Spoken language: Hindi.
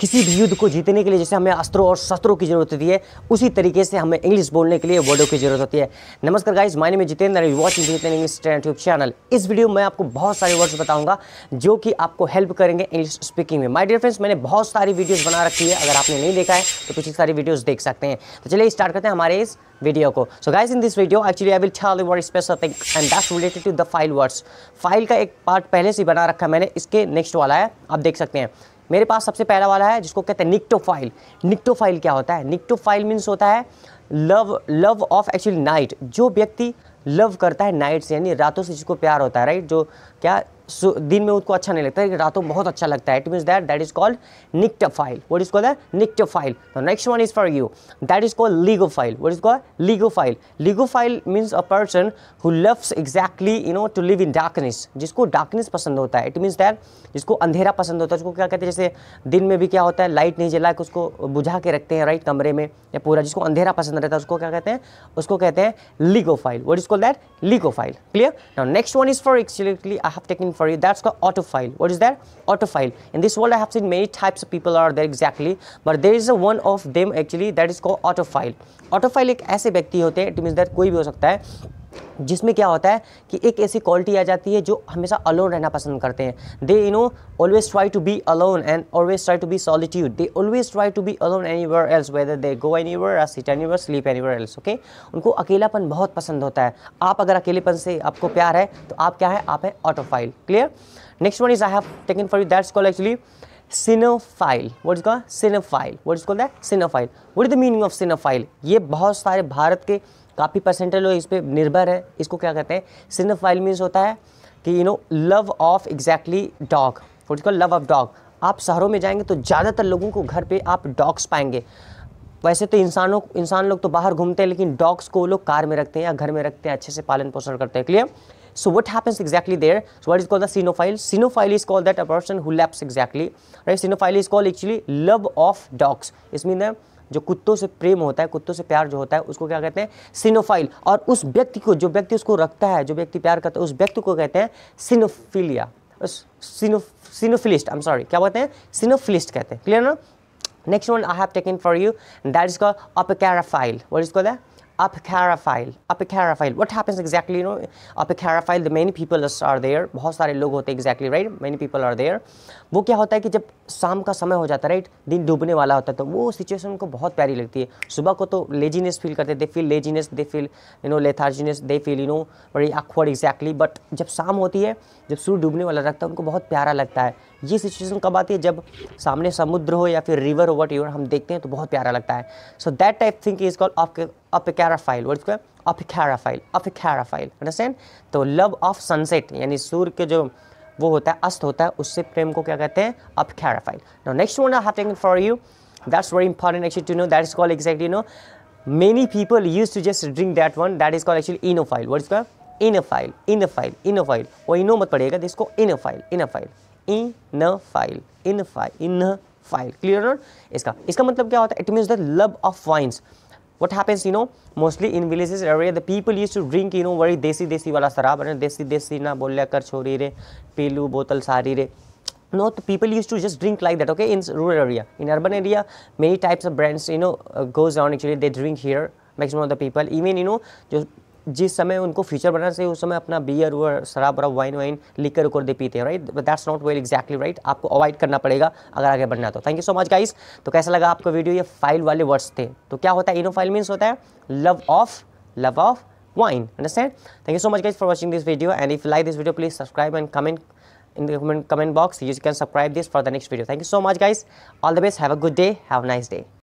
किसी भी युद्ध को जीतने के लिए जैसे हमें अस्त्रों और शस्त्रों की जरूरत होती है उसी तरीके से हमें इंग्लिश बोलने के लिए वर्डों की जरूरत होती है नमस्कार guys my name Jitendra watching Jitendra English YouTube channel इस वीडियो में आपको बहुत सारे वर्ड्स बताऊंगा जो कि आपको हेल्प करेंगे इंग्लिश स्पीकिंग में माई डियर फ्रेंड्स मैंने बहुत सारी वीडियोज़ बना रखी है अगर आपने नहीं देखा है तो पिछली सारी वीडियोज़ देख सकते हैं तो चलिए स्टार्ट करते हैं हमारे इस वीडियो को so guys in this video actually I will tell word special thing and that's related to the file words file का एक पार्ट पहले से बना रखा है मैंने इसके नेक्स्ट वाला है आप देख सकते हैं मेरे पास सबसे पहला वाला है जिसको कहते हैं निक्टोफाइल निक्टोफाइल क्या होता है निक्टोफाइल मीन्स होता है love love of actually night जो व्यक्ति लव करता है नाइट से यानी रातों से जिसको प्यार होता है राइट जो क्या दिन में उसको अच्छा नहीं लगता है रातों बहुत अच्छा लगता है it mean that that is called nyctophile what is called nyctophile next one is for you that is called ligophile what is call ligophile ligophile means a person who loves exactly you know to live in darkness जिसको डार्कनेस पसंद होता है इट मीन्स दैट जिसको अंधेरा पसंद होता है उसको क्या कहते हैं जैसे दिन में भी क्या होता है लाइट नहीं जला के उसको बुझा के रखते हैं राइट कमरे में या पूरा जिसको अंधेरा पसंद रहता है उसको क्या कहते हैं उसको कहते हैं ligophile what is call that ligophile clear next one is for actually I have taken for you. That's called autophile. What is that? Autophile. In this world, I have seen many types of people are there exactly, but there is a one of them actually that is called autophile. Autophilic एक ऐसे व्यक्ति होते हैं, it means that कोई भी हो सकता है जिसमें क्या होता है कि एक ऐसी क्वालिटी आ जाती है जो हमेशा अलोन रहना पसंद करते हैं they you know always try to be alone and always try to be solitude they always try to be alone anywhere else whether they go anywhere sit anywhere sleep anywhere else okay उनको अकेलापन बहुत पसंद होता है आप अगर अकेलेपन से आपको प्यार है तो आप क्या है आप है autophile clear next one is I have taken for you that's call actually cynophile what is call cynophile what is call that cynophile what is the meaning of cynophile ये बहुत सारे भारत के काफ़ी परसेंटेज लोग इस पर निर्भर है इसको क्या कहते हैं फाइल मीन्स होता है कि you know love of exactly dog what call love of dog आप शहरों में जाएंगे तो ज़्यादातर लोगों को घर पे आप डॉग्स पाएंगे वैसे तो इंसानों इंसान लोग तो बाहर घूमते हैं लेकिन डॉग्स को लोग कार में रखते हैं या घर में रखते हैं अच्छे से पालन पोषण करते हैं clear so what happens exactly there so what is call the cynophile Cynophile is call that a person who laps exactly. Right Cynophile is call actually love of dogs is mean जो कुत्तों से प्रेम होता है कुत्तों से प्यार जो होता है उसको क्या कहते हैं सिनोफाइल और उस व्यक्ति को जो व्यक्ति उसको रखता है जो व्यक्ति प्यार करता है उस व्यक्ति को कहते हैं सिनोफिलिया सिनोफिलिस्ट आई एम सॉरी क्या बोलते हैं सिनोफिलिस्ट कहते हैं क्लियर ना next one I have taken for you that is call apricaphile what is call that apricaphile apricaphile what happens exactly know apricaphile the many people are there बहुत सारे लोग होते हैं exactly right many people are there वो क्या होता है कि जब शाम का समय हो जाता है राइट दिन डूबने वाला होता है तो वो सिचुएशन उनको बहुत प्यारी लगती है सुबह को तो लेजीनेस फील करते they feel laziness they feel you know letharginess they feel you know बड़ी अकवर्ड एग्जैक्टली बट जब शाम होती है जब सूर्य डूबने वाला रखता है उनको बहुत प्यारा लगता है ये सिचुएशन कब आती है जब सामने समुद्र हो या फिर रिवर हो वट यूर हम देखते हैं तो बहुत प्यारा लगता है so that type think is called of opacarophile word opacarophile opacarophile understand तो लव ऑफ सनसेट यानी सूर्य के जो वो होता है अस्त होता है उससे प्रेम को क्या कहते हैं opacarophile no next one I have for you that's very important actually to know that is call exact know many people use to just drink that one that is call actually oenophile words का oenophile oenophile oenophile वो इनो मत पड़ेगा इसको oenophile oenophile oenophile oenophile oenophile clear not इसका इसका मतलब क्या होता है it mean the love of wines what happens you know mostly in villages area the people use to drink you know very desi desi वाला शराब है देसी देसी ना बोल कर छोरी रे पीलू बोतल सारी रे नो तो people use to just drink like that okay in rural area in urban area many types of brands you know goes on actually they drink here maximum of the people even you know जो जिस समय उनको फ्यूचर बनाना चाहिए उस समय अपना बियर वर शराब वराब वाइन वाइन लिकर उकर दे पीते हैं right that's not well exactly right आपको अवॉइड करना पड़ेगा अगर आगे बढ़ना तो thank you so much guys तो कैसा लगा आपको वीडियो ये फाइल वाले वर्ड्स थे तो क्या होता है इनो फाइल मीन्स होता है love of love of wine understand thank you so much guys for watching this video and if like this video please subscribe and comment in the comment comment box you can subscribe this for the next video thank you so much guys all the best have a good day have a nice day